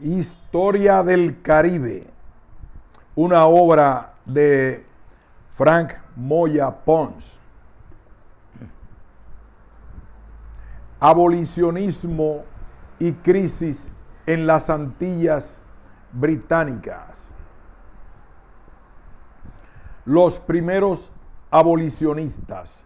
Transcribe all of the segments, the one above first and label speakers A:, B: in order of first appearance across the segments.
A: Historia del Caribe, una obra de Frank Moya Pons. Abolicionismo y crisis en las Antillas Británicas. Los primeros abolicionistas.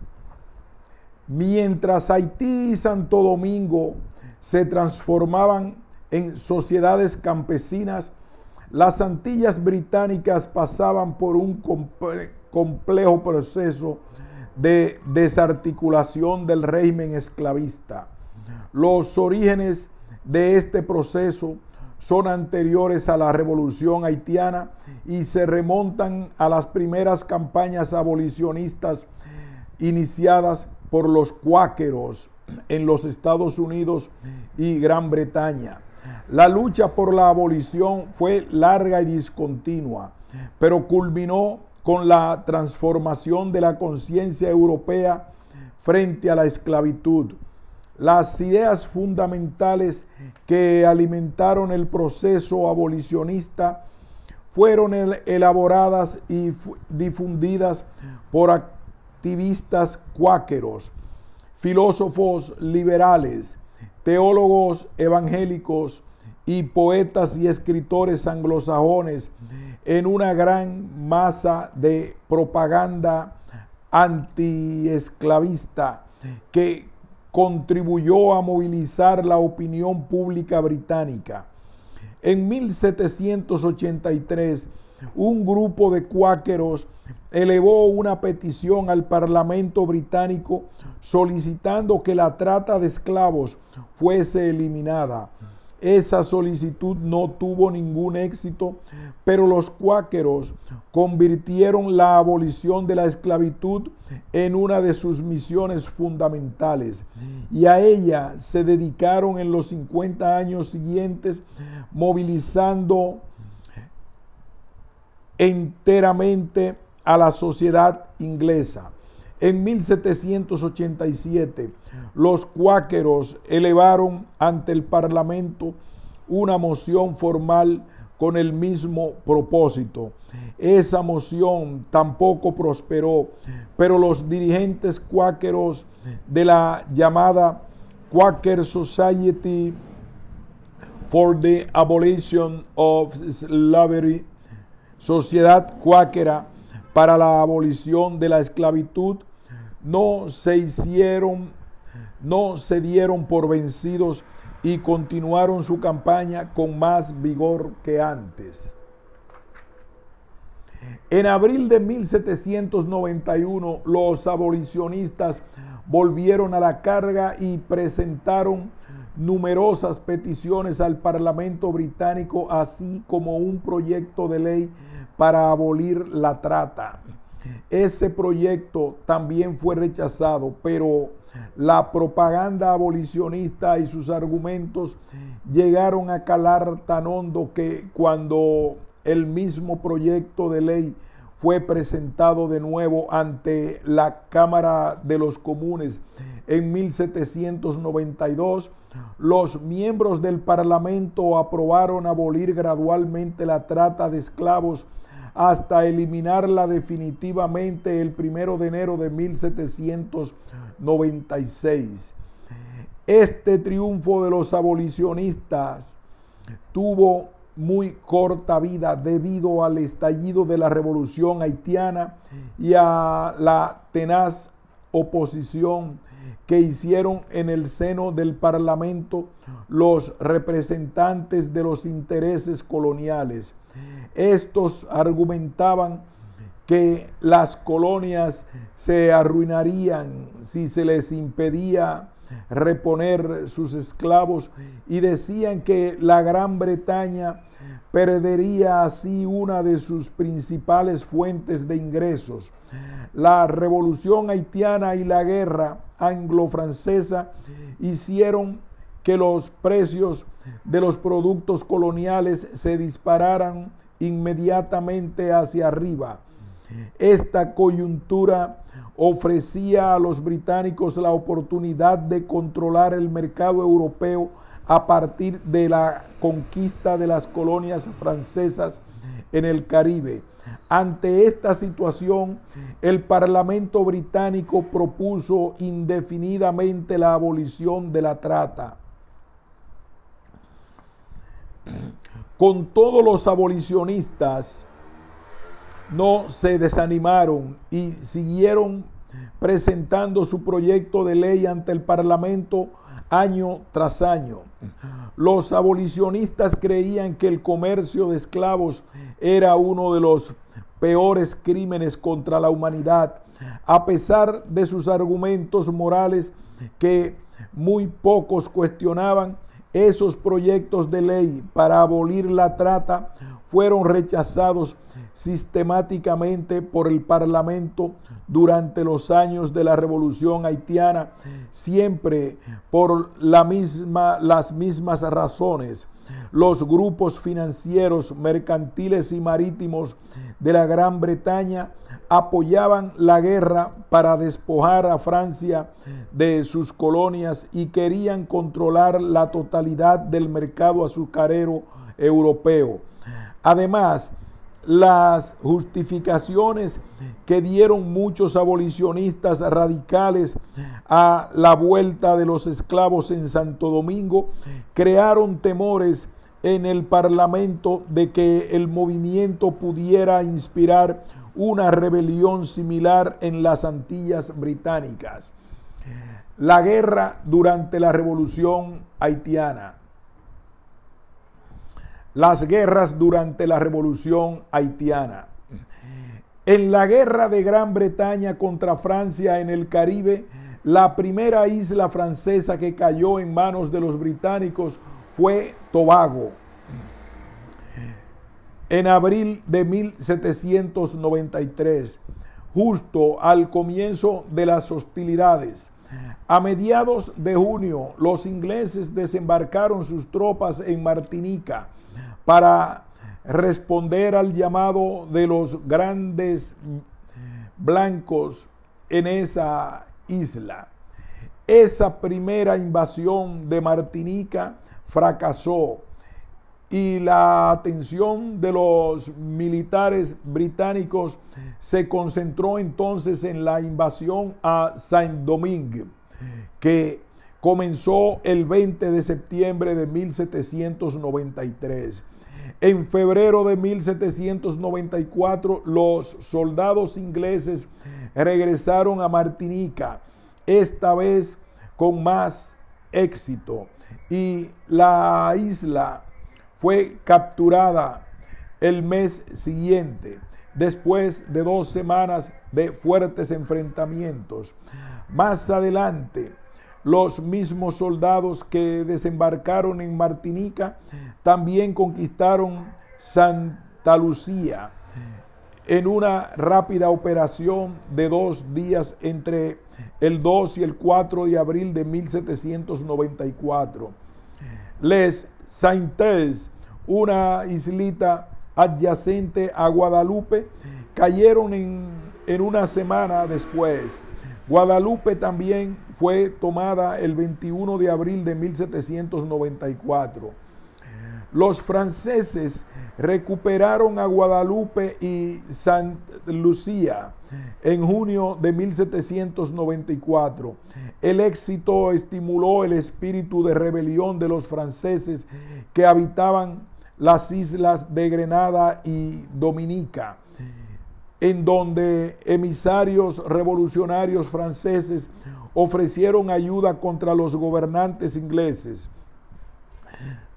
A: Mientras Haití y Santo Domingo se transformaban en sociedades campesinas, las Antillas británicas pasaban por un complejo proceso de desarticulación del régimen esclavista. Los orígenes de este proceso son anteriores a la revolución haitiana y se remontan a las primeras campañas abolicionistas iniciadas por los cuáqueros en los Estados Unidos y Gran Bretaña. La lucha por la abolición fue larga y discontinua, pero culminó con la transformación de la conciencia europea frente a la esclavitud. Las ideas fundamentales que alimentaron el proceso abolicionista fueron elaboradas y difundidas por activistas cuáqueros, filósofos liberales, teólogos evangélicos, y poetas y escritores anglosajones en una gran masa de propaganda antiesclavista que contribuyó a movilizar la opinión pública británica. En 1783, un grupo de cuáqueros elevó una petición al Parlamento británico solicitando que la trata de esclavos fuese eliminada. Esa solicitud no tuvo ningún éxito, pero los cuáqueros convirtieron la abolición de la esclavitud en una de sus misiones fundamentales y a ella se dedicaron en los 50 años siguientes movilizando enteramente a la sociedad inglesa. En 1787, los cuáqueros elevaron ante el Parlamento una moción formal con el mismo propósito. Esa moción tampoco prosperó, pero los dirigentes cuáqueros de la llamada Quaker Society for the Abolition of Slavery, Sociedad Cuáquera para la Abolición de la Esclavitud, no se hicieron, no se dieron por vencidos y continuaron su campaña con más vigor que antes. En abril de 1791 los abolicionistas volvieron a la carga y presentaron numerosas peticiones al Parlamento británico, así como un proyecto de ley para abolir la trata. Ese proyecto también fue rechazado, pero la propaganda abolicionista y sus argumentos llegaron a calar tan hondo que cuando el mismo proyecto de ley fue presentado de nuevo ante la Cámara de los Comunes en 1792, los miembros del Parlamento aprobaron abolir gradualmente la trata de esclavos hasta eliminarla definitivamente el primero de enero de 1796. Este triunfo de los abolicionistas tuvo muy corta vida debido al estallido de la revolución haitiana y a la tenaz oposición que hicieron en el seno del Parlamento los representantes de los intereses coloniales. Estos argumentaban que las colonias se arruinarían si se les impedía reponer sus esclavos y decían que la Gran Bretaña perdería así una de sus principales fuentes de ingresos. La revolución haitiana y la guerra anglo-francesa hicieron que los precios de los productos coloniales se dispararan inmediatamente hacia arriba. Esta coyuntura ofrecía a los británicos la oportunidad de controlar el mercado europeo a partir de la conquista de las colonias francesas en el Caribe. Ante esta situación, el Parlamento británico propuso indefinidamente la abolición de la trata con todos los abolicionistas, no se desanimaron y siguieron presentando su proyecto de ley ante el Parlamento año tras año. Los abolicionistas creían que el comercio de esclavos era uno de los peores crímenes contra la humanidad, a pesar de sus argumentos morales que muy pocos cuestionaban, esos proyectos de ley para abolir la trata fueron rechazados sistemáticamente por el Parlamento durante los años de la Revolución haitiana, siempre por las mismas razones. Los grupos financieros, mercantiles y marítimos de la Gran Bretaña apoyaban la guerra para despojar a Francia de sus colonias y querían controlar la totalidad del mercado azucarero europeo. Además, las justificaciones que dieron muchos abolicionistas radicales a la vuelta de los esclavos en Santo Domingo crearon temores en el Parlamento de que el movimiento pudiera inspirar una rebelión similar en las Antillas Británicas. La guerra durante la Revolución Haitiana. Las guerras durante la Revolución Haitiana. En la guerra de Gran Bretaña contra Francia en el Caribe, la primera isla francesa que cayó en manos de los británicos fue Tobago en abril de 1793, justo al comienzo de las hostilidades. A mediados de junio, los ingleses desembarcaron sus tropas en Martinica para responder al llamado de los grandes blancos en esa isla. Esa primera invasión de Martinica fracasó y la atención de los militares británicos se concentró entonces en la invasión a Saint-Domingue, que comenzó el 20 de septiembre de 1793. En febrero de 1794 los soldados ingleses regresaron a Martinica, esta vez con más éxito, y la isla fue capturada el mes siguiente, después de dos semanas de fuertes enfrentamientos. Más adelante, los mismos soldados que desembarcaron en Martinica también conquistaron Santa Lucía en una rápida operación de dos días entre el 2 y el 4 de abril de 1794. Les Saintes, una islita adyacente a Guadalupe, cayeron en, en una semana después. Guadalupe también fue tomada el 21 de abril de 1794 los franceses recuperaron a Guadalupe y San Lucía en junio de 1794. El éxito estimuló el espíritu de rebelión de los franceses que habitaban las islas de Grenada y Dominica, en donde emisarios revolucionarios franceses ofrecieron ayuda contra los gobernantes ingleses.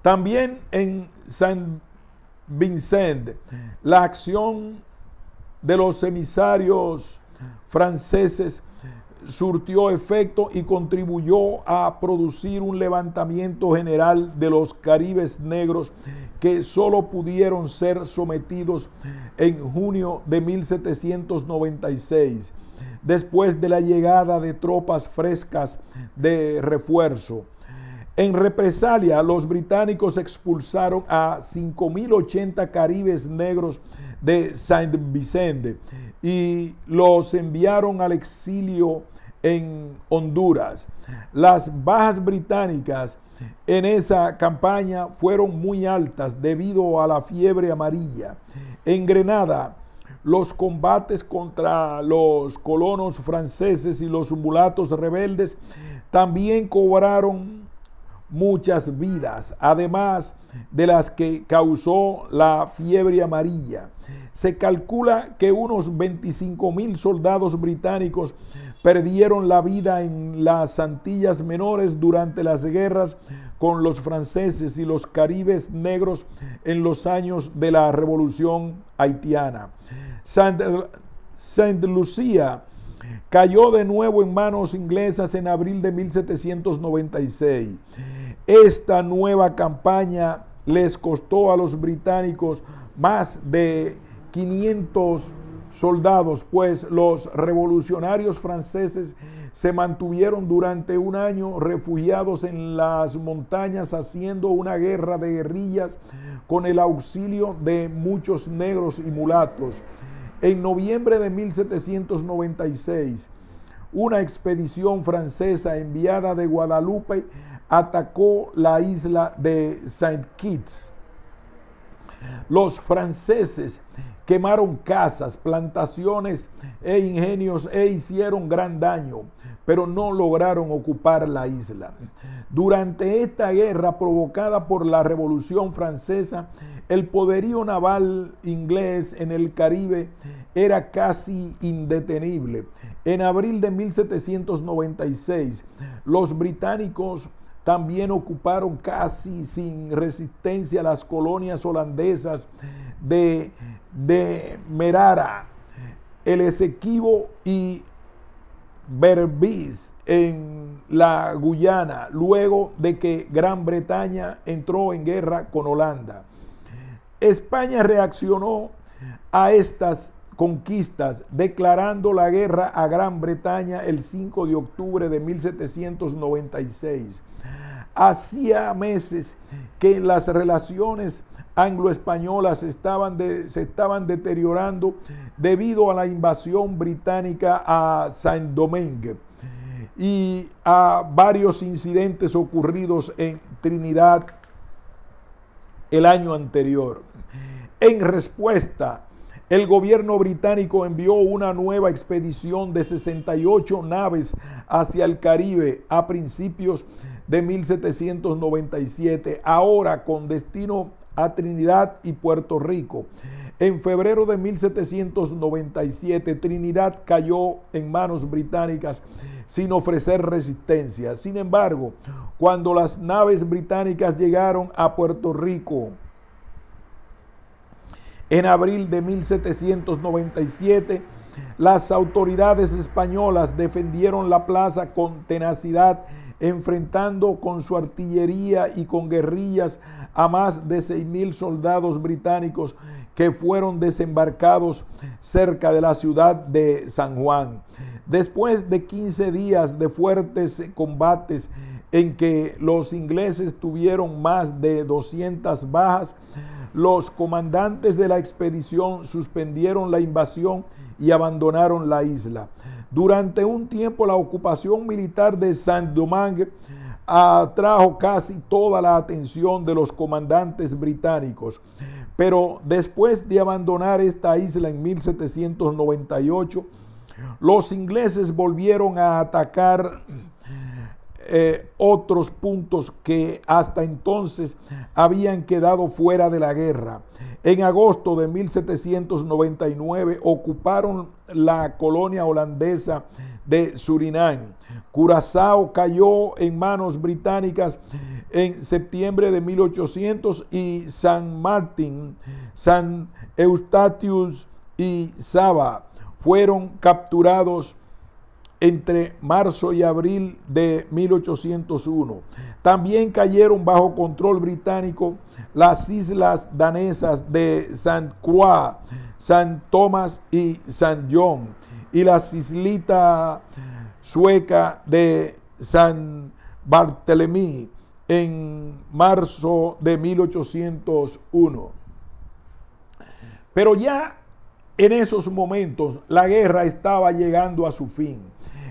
A: También en San Vincent, la acción de los emisarios franceses surtió efecto y contribuyó a producir un levantamiento general de los caribes negros que solo pudieron ser sometidos en junio de 1796, después de la llegada de tropas frescas de refuerzo. En represalia, los británicos expulsaron a 5.080 caribes negros de Saint Vicente y los enviaron al exilio en Honduras. Las bajas británicas en esa campaña fueron muy altas debido a la fiebre amarilla. En Grenada, los combates contra los colonos franceses y los mulatos rebeldes también cobraron muchas vidas, además de las que causó la fiebre amarilla. Se calcula que unos 25 mil soldados británicos perdieron la vida en las Antillas Menores durante las guerras con los franceses y los caribes negros en los años de la Revolución haitiana. Saint, Lucía cayó de nuevo en manos inglesas en abril de 1796. Esta nueva campaña les costó a los británicos más de 500 soldados, pues los revolucionarios franceses se mantuvieron durante un año refugiados en las montañas haciendo una guerra de guerrillas con el auxilio de muchos negros y mulatos. En noviembre de 1796, una expedición francesa enviada de Guadalupe atacó la isla de Saint Kitts. Los franceses quemaron casas, plantaciones e ingenios e hicieron gran daño, pero no lograron ocupar la isla. Durante esta guerra provocada por la Revolución Francesa, el poderío naval inglés en el Caribe era casi indetenible. En abril de 1796, los británicos también ocuparon casi sin resistencia las colonias holandesas de, Merara, el Esequibo y Berbice en la Guyana, luego de que Gran Bretaña entró en guerra con Holanda. España reaccionó a estas conquistas declarando la guerra a Gran Bretaña el 5 de octubre de 1796. Hacía meses que las relaciones anglo-españolas se estaban deteriorando debido a la invasión británica a Saint-Domingue y a varios incidentes ocurridos en Trinidad el año anterior. En respuesta, el gobierno británico envió una nueva expedición de 68 naves hacia el Caribe a principios de 1797, ahora con destino a Trinidad y Puerto Rico. En febrero de 1797, Trinidad cayó en manos británicas sin ofrecer resistencia. Sin embargo, cuando las naves británicas llegaron a Puerto Rico, en abril de 1797, las autoridades españolas defendieron la plaza con tenacidad, enfrentando con su artillería y con guerrillas a más de 6.000 soldados británicos que fueron desembarcados cerca de la ciudad de San Juan. Después de 15 días de fuertes combates en que los ingleses tuvieron más de 200 bajas, los comandantes de la expedición suspendieron la invasión y abandonaron la isla. Durante un tiempo la ocupación militar de Saint-Domingue atrajo casi toda la atención de los comandantes británicos. Pero después de abandonar esta isla en 1798, los ingleses volvieron a atacar eh, otros puntos que hasta entonces habían quedado fuera de la guerra. En agosto de 1799 ocuparon la colonia holandesa de Surinam. Curazao cayó en manos británicas en septiembre de 1800 y San Martín, San Eustatius y Saba fueron capturados entre marzo y abril de 1801. También cayeron bajo control británico las islas danesas de San Croix, San Tomás y San John y las islitas Sueca de San Bartolomé en marzo de 1801. Pero ya en esos momentos la guerra estaba llegando a su fin.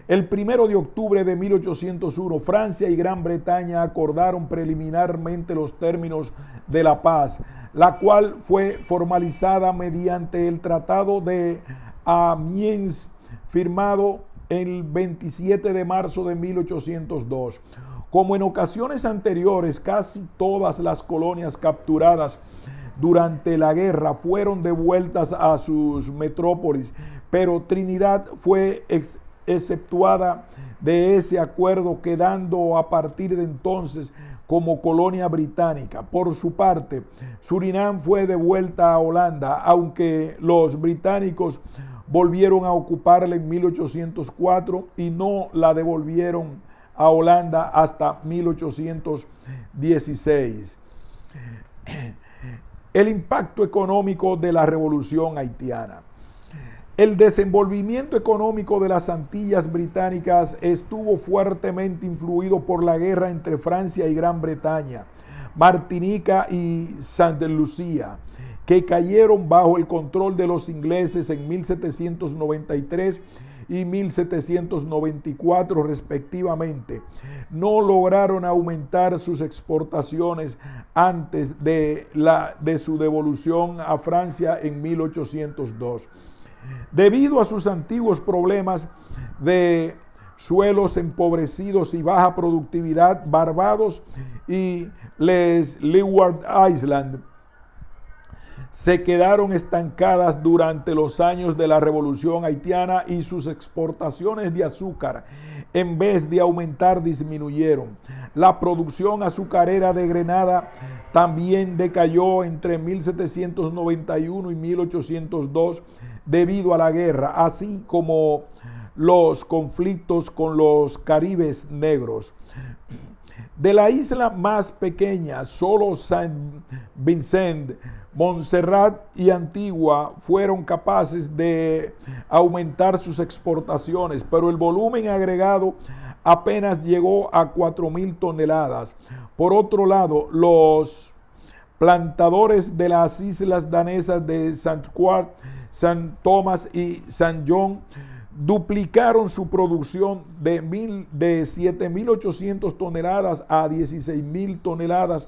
A: El primero de octubre de 1801, Francia y Gran Bretaña acordaron preliminarmente los términos de la paz, la cual fue formalizada mediante el Tratado de Amiens firmado el 27 de marzo de 1802. Como en ocasiones anteriores, casi todas las colonias capturadas durante la guerra fueron devueltas a sus metrópolis, pero Trinidad fue exceptuada de ese acuerdo, quedando a partir de entonces como colonia británica. Por su parte, Surinam fue devuelta a Holanda, aunque los británicos volvieron a ocuparla en 1804 y no la devolvieron a Holanda hasta 1816. El impacto económico de la revolución haitiana. El desenvolvimiento económico de las Antillas Británicas estuvo fuertemente influido por la guerra entre Francia y Gran Bretaña, Martinica y Santa Lucía que cayeron bajo el control de los ingleses en 1793 y 1794 respectivamente. No lograron aumentar sus exportaciones antes de, la, de su devolución a Francia en 1802. Debido a sus antiguos problemas de suelos empobrecidos y baja productividad, Barbados y les Leeward Island se quedaron estancadas durante los años de la revolución haitiana y sus exportaciones de azúcar, en vez de aumentar, disminuyeron. La producción azucarera de Grenada también decayó entre 1791 y 1802 debido a la guerra, así como los conflictos con los caribes negros. De la isla más pequeña, solo San Vincent Montserrat y Antigua fueron capaces de aumentar sus exportaciones, pero el volumen agregado apenas llegó a 4.000 toneladas. Por otro lado, los plantadores de las islas danesas de San Juan, San Tomás y San John duplicaron su producción de, mil, de 7.800 toneladas a 16.000 toneladas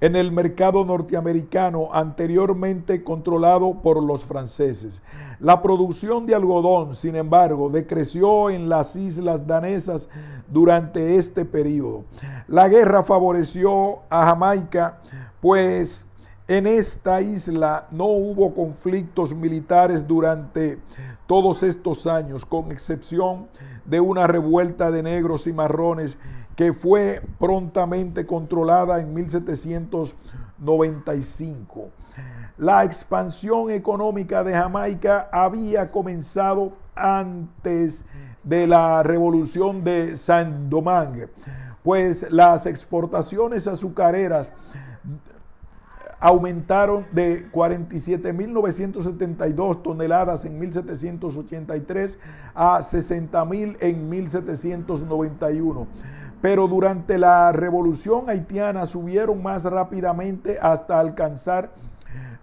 A: en el mercado norteamericano anteriormente controlado por los franceses. La producción de algodón, sin embargo, decreció en las islas danesas durante este periodo. La guerra favoreció a Jamaica, pues en esta isla no hubo conflictos militares durante todos estos años, con excepción de una revuelta de negros y marrones que fue prontamente controlada en 1795. La expansión económica de Jamaica había comenzado antes de la revolución de Saint-Domingue, pues las exportaciones azucareras aumentaron de 47.972 toneladas en 1783 a 60.000 en 1791 pero durante la revolución haitiana subieron más rápidamente hasta alcanzar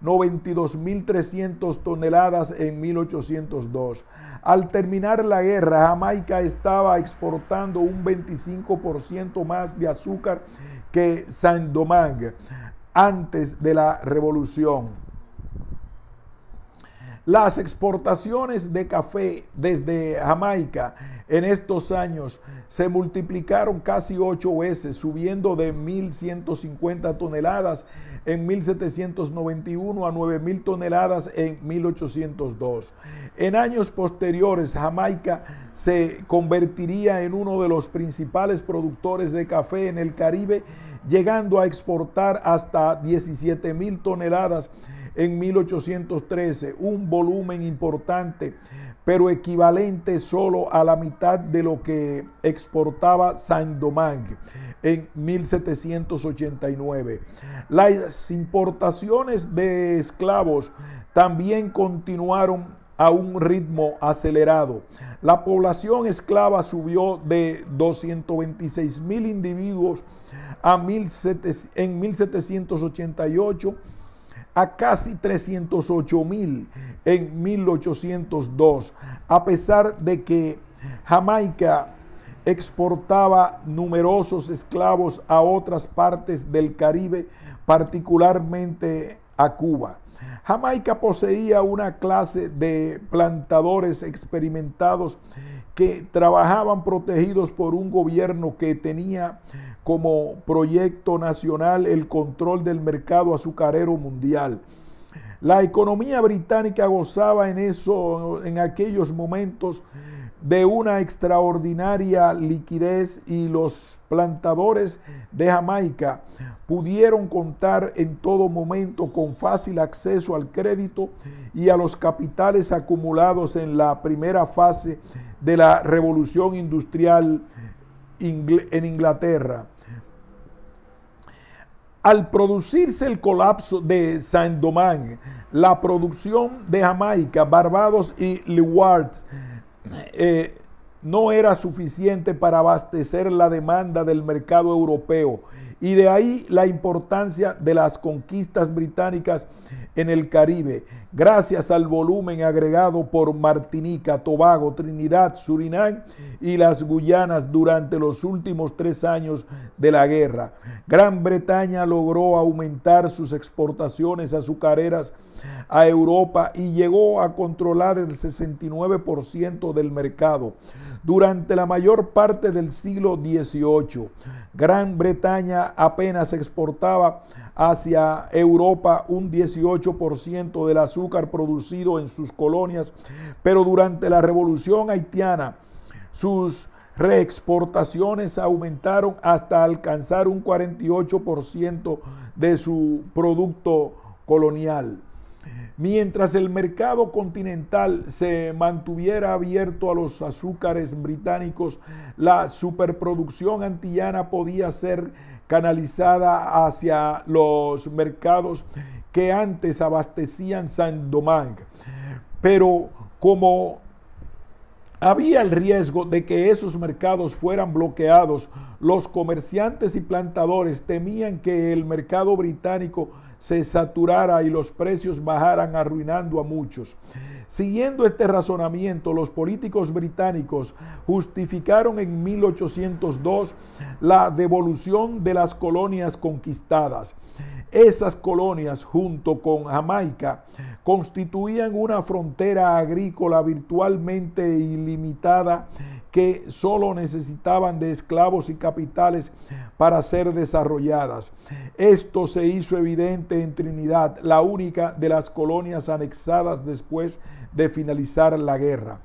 A: 92.300 toneladas en 1802. Al terminar la guerra, Jamaica estaba exportando un 25% más de azúcar que Saint-Domingue antes de la revolución. Las exportaciones de café desde Jamaica en estos años se multiplicaron casi ocho veces, subiendo de 1.150 toneladas en 1.791 a 9.000 toneladas en 1802. En años posteriores, Jamaica se convertiría en uno de los principales productores de café en el Caribe, llegando a exportar hasta 17.000 toneladas en 1813, un volumen importante pero equivalente solo a la mitad de lo que exportaba Saint-Domingue en 1789. Las importaciones de esclavos también continuaron a un ritmo acelerado. La población esclava subió de 226 mil individuos a en 1788 a casi 308 mil en 1802, a pesar de que Jamaica exportaba numerosos esclavos a otras partes del Caribe, particularmente a Cuba. Jamaica poseía una clase de plantadores experimentados que trabajaban protegidos por un gobierno que tenía como proyecto nacional el control del mercado azucarero mundial. La economía británica gozaba en eso en aquellos momentos de una extraordinaria liquidez y los plantadores de Jamaica pudieron contar en todo momento con fácil acceso al crédito y a los capitales acumulados en la primera fase de la revolución industrial en Inglaterra. Al producirse el colapso de Saint-Domingue, la producción de Jamaica, Barbados y Leeward eh, no era suficiente para abastecer la demanda del mercado europeo y de ahí la importancia de las conquistas británicas en el Caribe, gracias al volumen agregado por Martinica, Tobago, Trinidad, Surinam y las Guyanas durante los últimos tres años de la guerra. Gran Bretaña logró aumentar sus exportaciones azucareras a Europa y llegó a controlar el 69% del mercado durante la mayor parte del siglo XVIII. Gran Bretaña apenas exportaba hacia Europa un 18% del azúcar producido en sus colonias, pero durante la Revolución haitiana sus reexportaciones aumentaron hasta alcanzar un 48% de su producto colonial. Mientras el mercado continental se mantuviera abierto a los azúcares británicos, la superproducción antillana podía ser canalizada hacia los mercados que antes abastecían Saint-Domingue. Pero como había el riesgo de que esos mercados fueran bloqueados, los comerciantes y plantadores temían que el mercado británico se saturara y los precios bajaran arruinando a muchos. Siguiendo este razonamiento, los políticos británicos justificaron en 1802 la devolución de las colonias conquistadas. Esas colonias, junto con Jamaica, constituían una frontera agrícola virtualmente ilimitada que solo necesitaban de esclavos y capitales para ser desarrolladas. Esto se hizo evidente en Trinidad, la única de las colonias anexadas después de finalizar la guerra.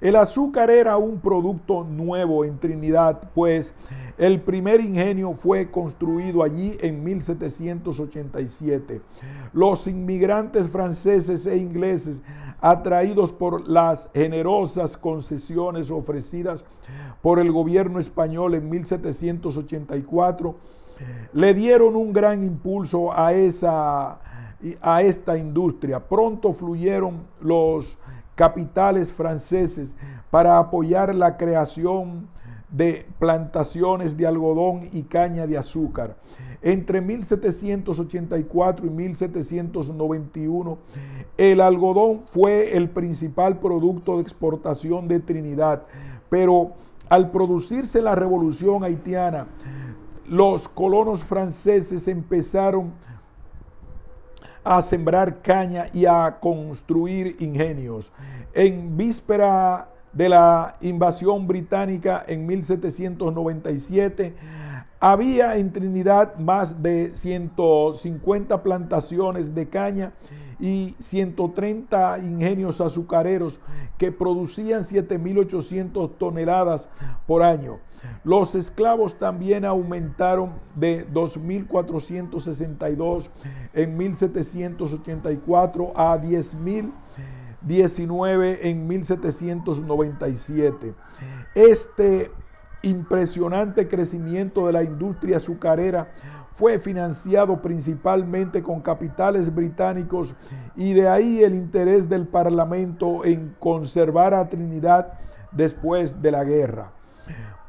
A: El azúcar era un producto nuevo en Trinidad, pues el primer ingenio fue construido allí en 1787. Los inmigrantes franceses e ingleses, atraídos por las generosas concesiones ofrecidas por el gobierno español en 1784, le dieron un gran impulso a, esa, a esta industria. Pronto fluyeron los capitales franceses para apoyar la creación de plantaciones de algodón y caña de azúcar. Entre 1784 y 1791, el algodón fue el principal producto de exportación de Trinidad, pero al producirse la revolución haitiana, los colonos franceses empezaron a a sembrar caña y a construir ingenios. En víspera de la invasión británica en 1797, había en Trinidad más de 150 plantaciones de caña y 130 ingenios azucareros que producían 7.800 toneladas por año. Los esclavos también aumentaron de 2.462 en 1784 a 10.019 en 1797. Este impresionante crecimiento de la industria azucarera fue financiado principalmente con capitales británicos y de ahí el interés del Parlamento en conservar a Trinidad después de la guerra.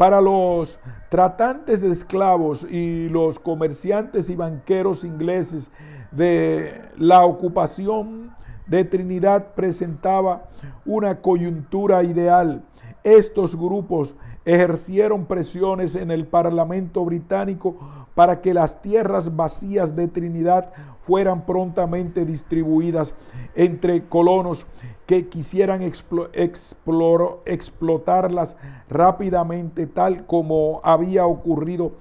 A: Para los tratantes de esclavos y los comerciantes y banqueros ingleses de la ocupación de Trinidad presentaba una coyuntura ideal. Estos grupos ejercieron presiones en el Parlamento británico para que las tierras vacías de Trinidad fueran prontamente distribuidas entre colonos que quisieran explotarlas rápidamente, tal como había ocurrido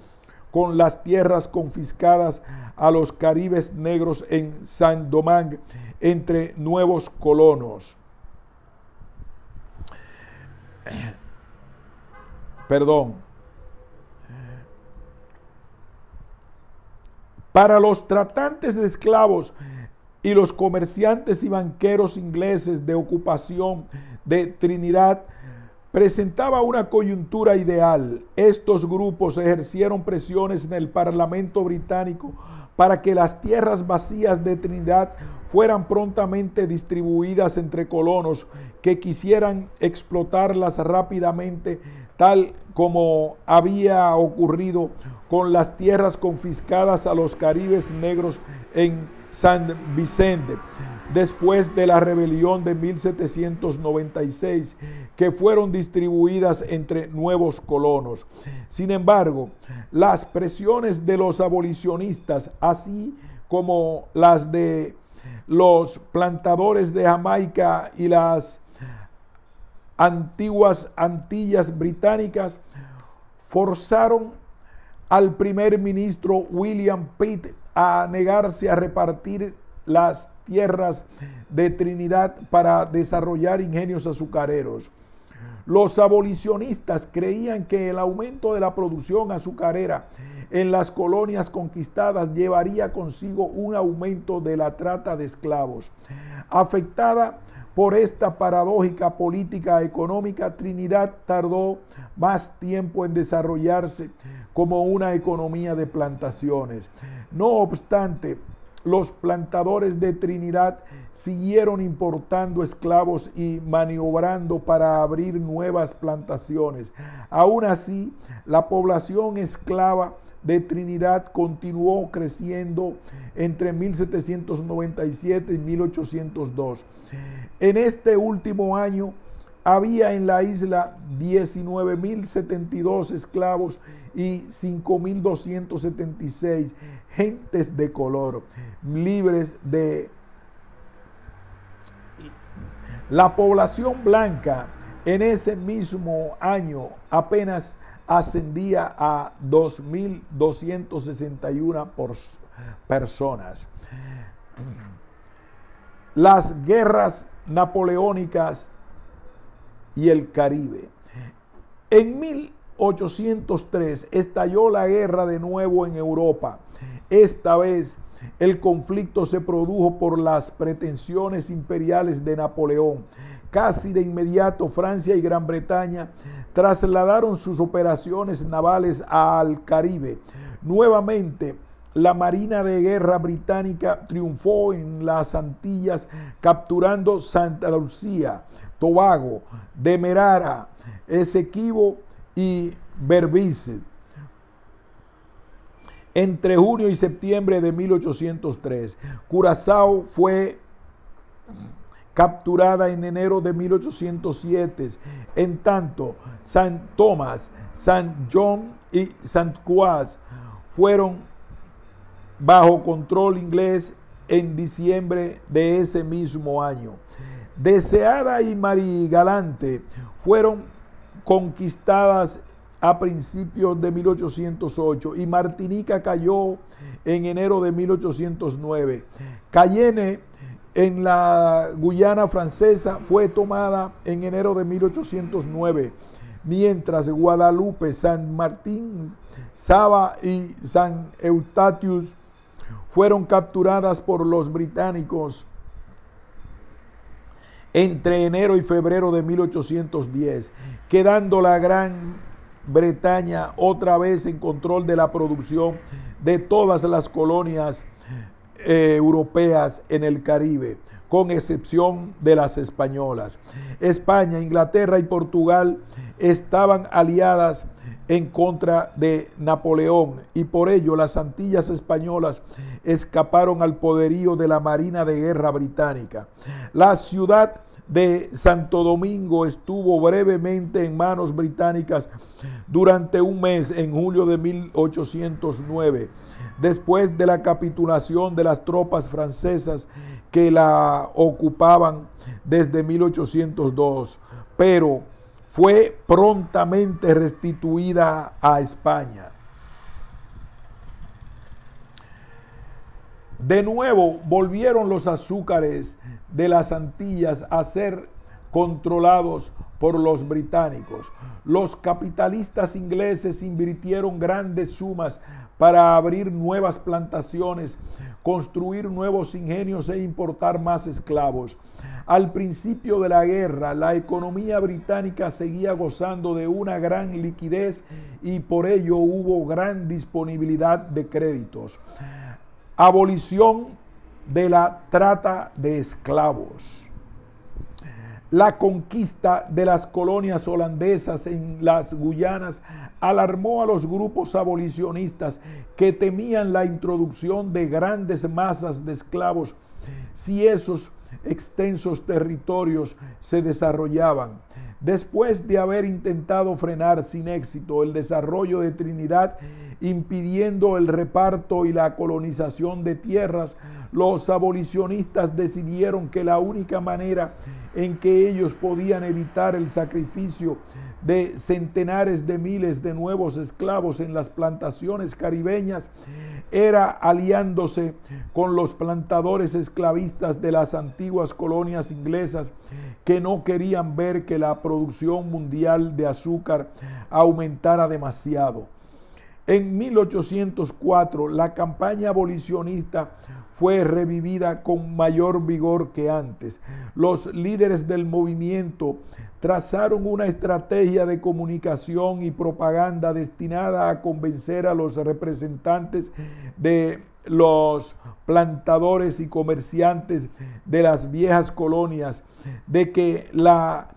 A: con las tierras confiscadas a los caribes negros en San Domingo entre nuevos colonos. Perdón. Para los tratantes de esclavos y los comerciantes y banqueros ingleses de ocupación de Trinidad, presentaba una coyuntura ideal. Estos grupos ejercieron presiones en el Parlamento británico para que las tierras vacías de Trinidad fueran prontamente distribuidas entre colonos que quisieran explotarlas rápidamente, tal como había ocurrido con las tierras confiscadas a los caribes negros en San Vicente, después de la rebelión de 1796, que fueron distribuidas entre nuevos colonos. Sin embargo, las presiones de los abolicionistas, así como las de los plantadores de Jamaica y las antiguas Antillas británicas, forzaron al primer ministro William Pitt a negarse a repartir las tierras de Trinidad para desarrollar ingenios azucareros. Los abolicionistas creían que el aumento de la producción azucarera en las colonias conquistadas llevaría consigo un aumento de la trata de esclavos. Afectada por esta paradójica política económica, Trinidad tardó más tiempo en desarrollarse como una economía de plantaciones. No obstante, los plantadores de Trinidad siguieron importando esclavos y maniobrando para abrir nuevas plantaciones. Aún así, la población esclava de Trinidad continuó creciendo entre 1797 y 1802. En este último año había en la isla 19.072 esclavos y 5.276 gentes de color libres de... La población blanca en ese mismo año apenas ascendía a 2.261 personas. Las guerras napoleónicas y el Caribe. En mil 803 estalló la guerra de nuevo en Europa. Esta vez el conflicto se produjo por las pretensiones imperiales de Napoleón. Casi de inmediato Francia y Gran Bretaña trasladaron sus operaciones navales al Caribe. Nuevamente, la Marina de Guerra británica triunfó en las Antillas capturando Santa Lucía, Tobago, Demerara, Esequibo y Berbice. Entre junio y septiembre de 1803, Curazao fue capturada en enero de 1807. En tanto, San Tomás, San John y San Cuás fueron bajo control inglés en diciembre de ese mismo año. Deseada y Marigalante Galante fueron conquistadas a principios de 1808 y Martinica cayó en enero de 1809. Cayenne en la Guyana francesa fue tomada en enero de 1809, mientras Guadalupe, San Martín, Saba y San Eustatius fueron capturadas por los británicos entre enero y febrero de 1810 quedando la Gran Bretaña otra vez en control de la producción de todas las colonias eh, europeas en el Caribe, con excepción de las españolas. España, Inglaterra y Portugal estaban aliadas en contra de Napoleón y por ello las Antillas españolas escaparon al poderío de la Marina de Guerra británica. La ciudad de Santo Domingo estuvo brevemente en manos británicas durante un mes en julio de 1809, después de la capitulación de las tropas francesas que la ocupaban desde 1802, pero fue prontamente restituida a España. De nuevo volvieron los azúcares de las Antillas a ser controlados por los británicos. Los capitalistas ingleses invirtieron grandes sumas para abrir nuevas plantaciones, construir nuevos ingenios e importar más esclavos. Al principio de la guerra, la economía británica seguía gozando de una gran liquidez y por ello hubo gran disponibilidad de créditos. Abolición de la trata de esclavos. La conquista de las colonias holandesas en las Guyanas alarmó a los grupos abolicionistas que temían la introducción de grandes masas de esclavos si esos extensos territorios se desarrollaban. Después de haber intentado frenar sin éxito el desarrollo de Trinidad, impidiendo el reparto y la colonización de tierras, los abolicionistas decidieron que la única manera en que ellos podían evitar el sacrificio de centenares de miles de nuevos esclavos en las plantaciones caribeñas era aliándose con los plantadores esclavistas de las antiguas colonias inglesas que no querían ver que la producción mundial de azúcar aumentara demasiado. En 1804, la campaña abolicionista fue revivida con mayor vigor que antes. Los líderes del movimiento trazaron una estrategia de comunicación y propaganda destinada a convencer a los representantes de los plantadores y comerciantes de las viejas colonias de que la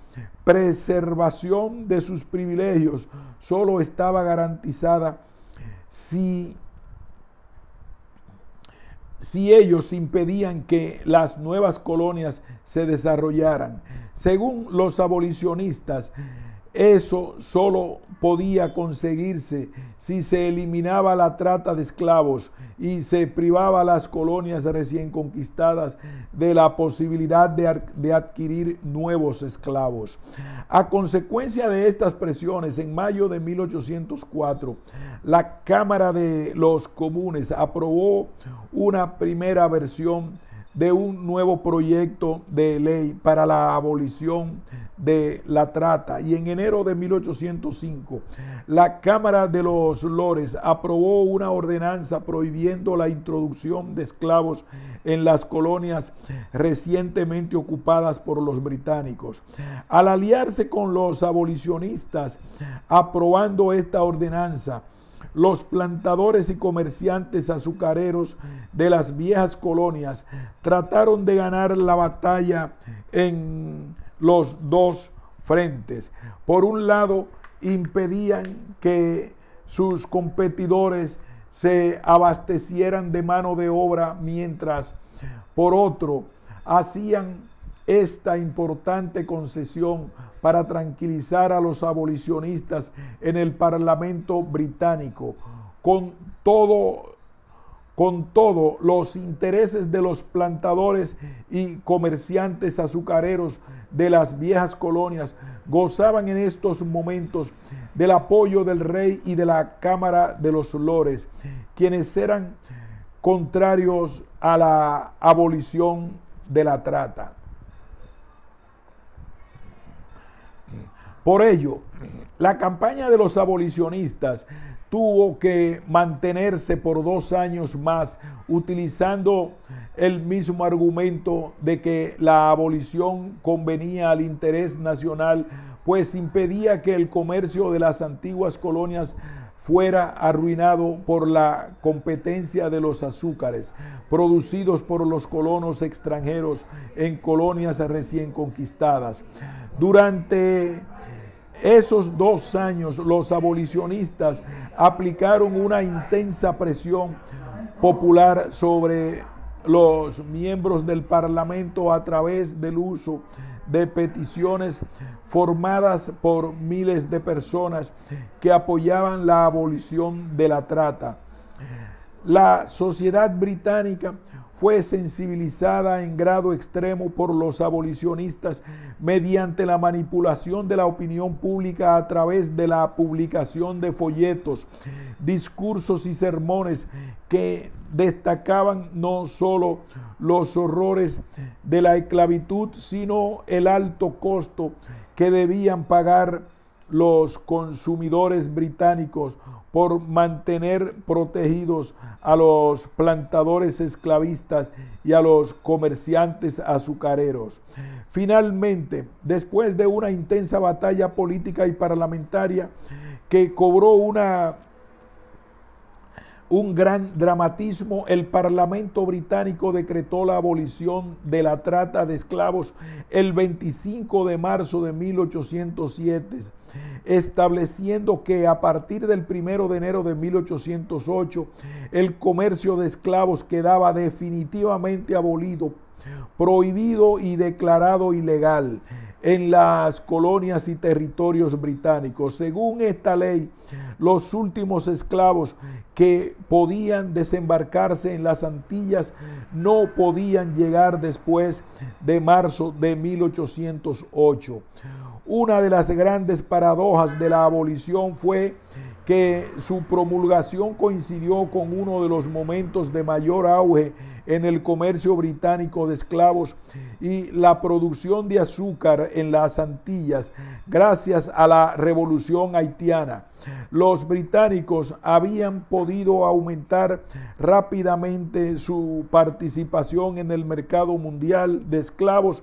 A: preservación de sus privilegios solo estaba garantizada si si ellos impedían que las nuevas colonias se desarrollaran. Según los abolicionistas, eso solo podía conseguirse si se eliminaba la trata de esclavos y se privaba a las colonias recién conquistadas de la posibilidad de, adquirir nuevos esclavos. A consecuencia de estas presiones, en mayo de 1804, la Cámara de los Comunes aprobó una primera versión de un nuevo proyecto de ley para la abolición de la trata. Y en enero de 1805, la Cámara de los Lores aprobó una ordenanza prohibiendo la introducción de esclavos en las colonias recientemente ocupadas por los británicos. Al aliarse con los abolicionistas, aprobando esta ordenanza, los plantadores y comerciantes azucareros de las viejas colonias trataron de ganar la batalla en los dos frentes. Por un lado, impedían que sus competidores se abastecieran de mano de obra, mientras por otro, hacían esta importante concesión para tranquilizar a los abolicionistas en el Parlamento británico. Con todo, con todo, los intereses de los plantadores y comerciantes azucareros de las viejas colonias gozaban en estos momentos del apoyo del rey y de la Cámara de los Lores, quienes eran contrarios a la abolición de la trata. Por ello, la campaña de los abolicionistas tuvo que mantenerse por dos años más utilizando el mismo argumento de que la abolición convenía al interés nacional, pues impedía que el comercio de las antiguas colonias fuera arruinado por la competencia de los azúcares producidos por los colonos extranjeros en colonias recién conquistadas. Durante esos dos años los abolicionistas aplicaron una intensa presión popular sobre los miembros del Parlamento a través del uso de peticiones formadas por miles de personas que apoyaban la abolición de la trata. La sociedad británica fue sensibilizada en grado extremo por los abolicionistas mediante la manipulación de la opinión pública a través de la publicación de folletos, discursos y sermones que destacaban no solo los horrores de la esclavitud, sino el alto costo que debían pagar los consumidores británicos por mantener protegidos a los plantadores esclavistas y a los comerciantes azucareros. Finalmente, después de una intensa batalla política y parlamentaria que cobró una un gran dramatismo, el Parlamento británico decretó la abolición de la trata de esclavos el 25 de marzo de 1807, estableciendo que a partir del 1 de enero de 1808 el comercio de esclavos quedaba definitivamente abolido, prohibido y declarado ilegal en las colonias y territorios británicos. Según esta ley, los últimos esclavos que podían desembarcarse en las Antillas no podían llegar después de marzo de 1808. Una de las grandes paradojas de la abolición fue que su promulgación coincidió con uno de los momentos de mayor auge en el comercio británico de esclavos y la producción de azúcar en las Antillas gracias a la revolución haitiana. Los británicos habían podido aumentar rápidamente su participación en el mercado mundial de esclavos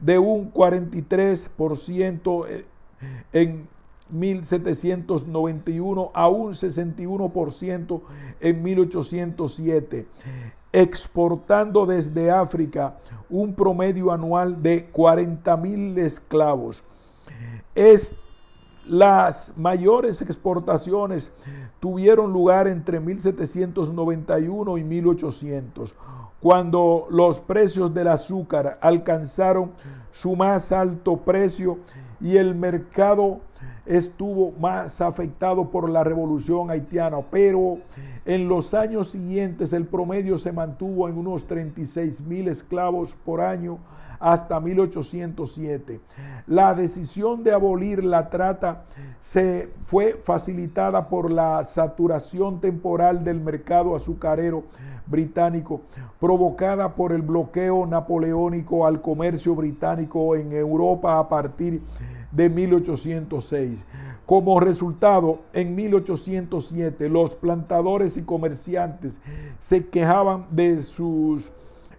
A: de un 43% eh, en 1791 a un 61% en 1807 exportando desde África un promedio anual de 40 mil esclavos. las mayores exportaciones tuvieron lugar entre 1791 y 1800, cuando los precios del azúcar alcanzaron su más alto precio y el mercado estuvo más afectado por la revolución haitiana, pero en los años siguientes el promedio se mantuvo en unos 36 mil esclavos por año hasta 1807. La decisión de abolir la trata se fue facilitada por la saturación temporal del mercado azucarero británico, provocada por el bloqueo napoleónico al comercio británico en Europa a partir de de 1806. Como resultado, en 1807 los plantadores y comerciantes se quejaban de sus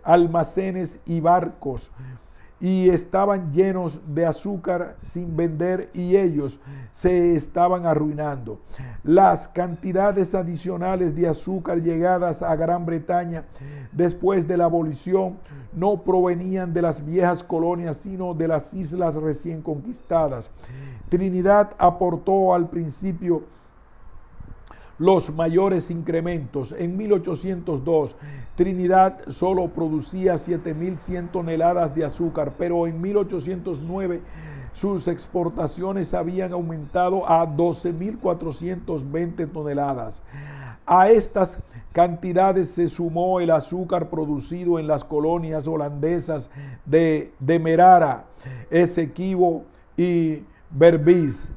A: almacenes y barcos y estaban llenos de azúcar sin vender y ellos se estaban arruinando. Las cantidades adicionales de azúcar llegadas a Gran Bretaña después de la abolición no provenían de las viejas colonias, sino de las islas recién conquistadas. Trinidad aportó al principio los mayores incrementos. En 1802, Trinidad solo producía 7.100 toneladas de azúcar, pero en 1809 sus exportaciones habían aumentado a 12.420 toneladas. A estas cantidades se sumó el azúcar producido en las colonias holandesas de, de Merara, Esequibo y Berbiz,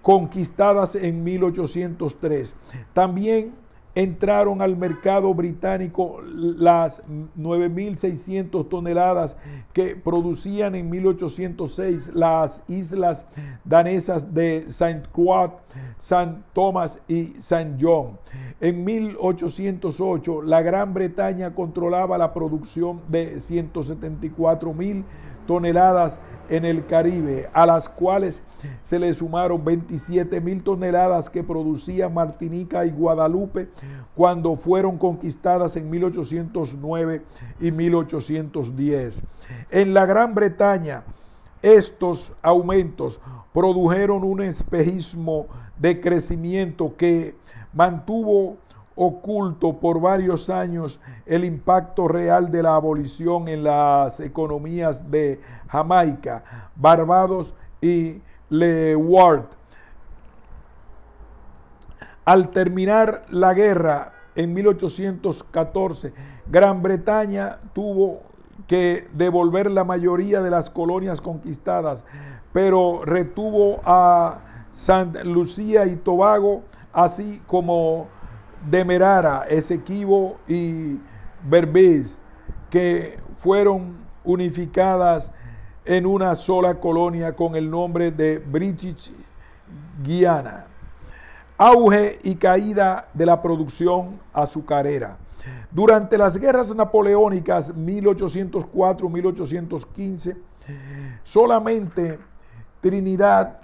A: conquistadas en 1803. También entraron al mercado británico las 9.600 toneladas que producían en 1806 las islas danesas de Saint Croix, Saint-Thomas y saint John. En 1808 la Gran Bretaña controlaba la producción de 174.000 toneladas en el Caribe, a las cuales se le sumaron 27 mil toneladas que producía Martinica y Guadalupe cuando fueron conquistadas en 1809 y 1810. En la Gran Bretaña, estos aumentos produjeron un espejismo de crecimiento que mantuvo oculto por varios años el impacto real de la abolición en las economías de Jamaica, Barbados y Leeward. Al terminar la guerra en 1814, Gran Bretaña tuvo que devolver la mayoría de las colonias conquistadas, pero retuvo a San Lucía y Tobago, así como Demerara, Esequibo y Berbés, que fueron unificadas en una sola colonia con el nombre de British Guiana. Auge y caída de la producción azucarera. Durante las guerras napoleónicas 1804-1815, solamente Trinidad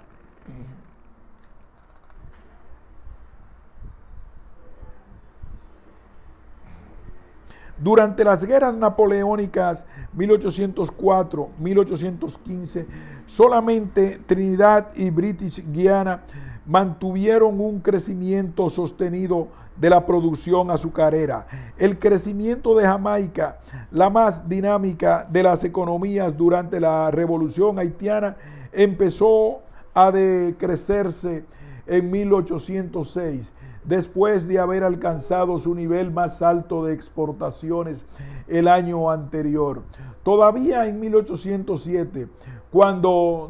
A: Durante las guerras napoleónicas 1804-1815, solamente Trinidad y British Guiana mantuvieron un crecimiento sostenido de la producción azucarera. El crecimiento de Jamaica, la más dinámica de las economías durante la revolución haitiana, empezó a decrecerse en 1806 después de haber alcanzado su nivel más alto de exportaciones el año anterior. Todavía en 1807, cuando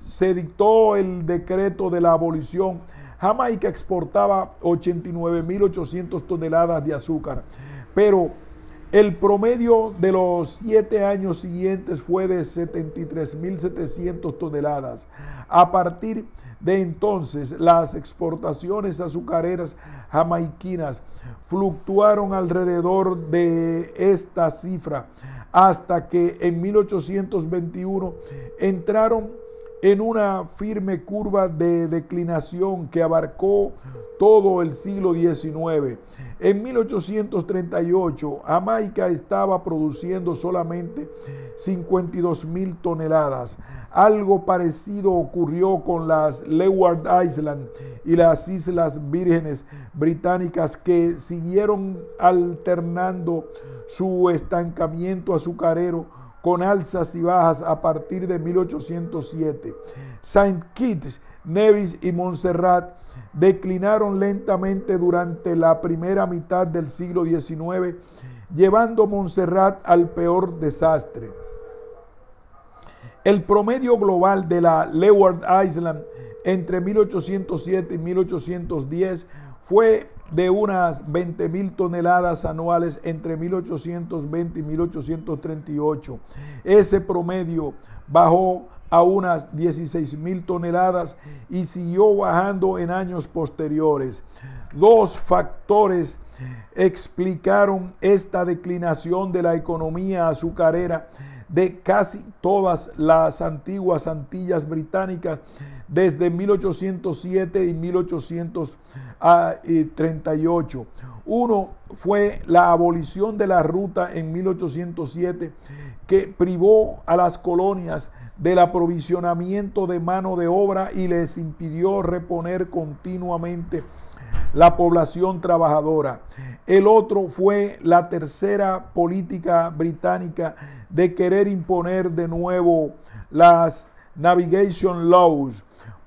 A: se dictó el decreto de la abolición, Jamaica exportaba 89.800 toneladas de azúcar, pero el promedio de los siete años siguientes fue de 73.700 toneladas. A partir de entonces, las exportaciones azucareras jamaiquinas fluctuaron alrededor de esta cifra hasta que en 1821 entraron en una firme curva de declinación que abarcó todo el siglo XIX. En 1838, Jamaica estaba produciendo solamente 52 mil toneladas. Algo parecido ocurrió con las Leeward Island y las Islas Vírgenes Británicas que siguieron alternando su estancamiento azucarero con alzas y bajas a partir de 1807. Saint Kitts, Nevis y Montserrat declinaron lentamente durante la primera mitad del siglo XIX, llevando Montserrat al peor desastre. El promedio global de la Leeward Island entre 1807 y 1810 fue de unas 20 mil toneladas anuales entre 1820 y 1838. Ese promedio bajó a unas 16 mil toneladas y siguió bajando en años posteriores. Dos factores explicaron esta declinación de la economía azucarera de casi todas las antiguas Antillas británicas desde 1807 y 1838. Uno fue la abolición de la ruta en 1807 que privó a las colonias del aprovisionamiento de mano de obra y les impidió reponer continuamente la población trabajadora. El otro fue la tercera política británica de querer imponer de nuevo las navigation laws,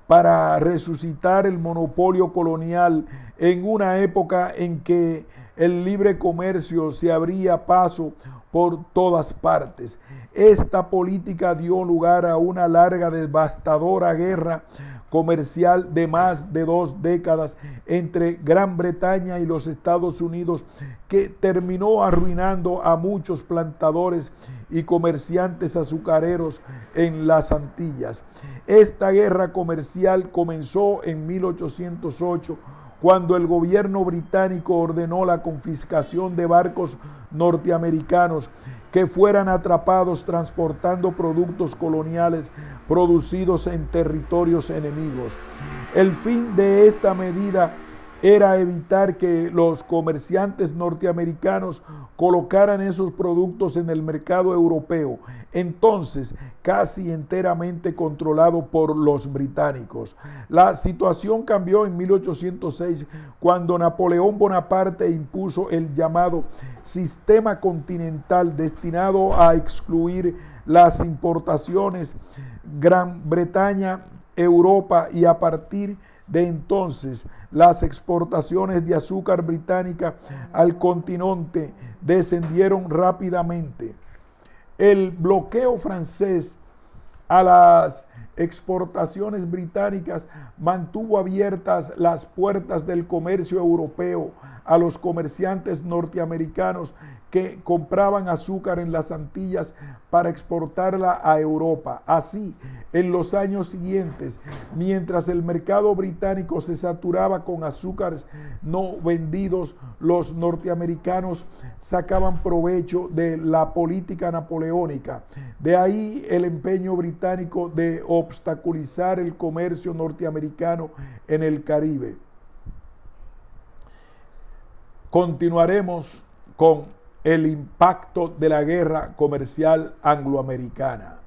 A: para resucitar el monopolio colonial en una época en que el libre comercio se abría paso por todas partes. Esta política dio lugar a una larga, devastadora guerra comercial de más de dos décadas entre Gran Bretaña y los Estados Unidos que terminó arruinando a muchos plantadores y comerciantes azucareros en las Antillas. Esta guerra comercial comenzó en 1808 cuando el gobierno británico ordenó la confiscación de barcos norteamericanos que fueran atrapados transportando productos coloniales producidos en territorios enemigos. El fin de esta medida era evitar que los comerciantes norteamericanos colocaran esos productos en el mercado europeo, entonces casi enteramente controlado por los británicos. La situación cambió en 1806 cuando Napoleón Bonaparte impuso el llamado sistema continental destinado a excluir las importaciones Gran Bretaña, Europa y a partir de de entonces las exportaciones de azúcar británica al continente descendieron rápidamente. El bloqueo francés a las exportaciones británicas mantuvo abiertas las puertas del comercio europeo a los comerciantes norteamericanos que compraban azúcar en las Antillas para exportarla a Europa. Así, en los años siguientes, mientras el mercado británico se saturaba con azúcares no vendidos, los norteamericanos sacaban provecho de la política napoleónica. De ahí el empeño británico de obstaculizar el comercio norteamericano en el Caribe. Continuaremos con el impacto de la guerra comercial angloamericana.